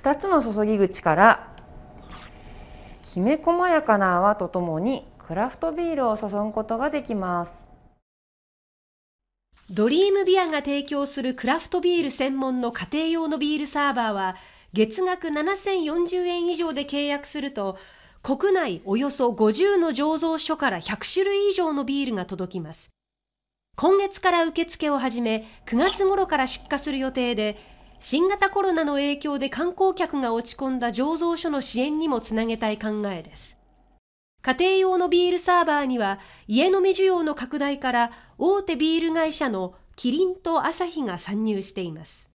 2つの注ぎ口からきめ細やかな泡とともにクラフトビールを注ぐことができますドリームビアが提供するクラフトビール専門の家庭用のビールサーバーは月額7040円以上で契約すると国内およそ50の醸造所から100種類以上のビールが届きます今月から受付を始め9月頃から出荷する予定で新型コロナの影響で観光客が落ち込んだ醸造所の支援にもつなげたい考えです。家庭用のビールサーバーには家飲み需要の拡大から大手ビール会社のキリンとアサヒが参入しています。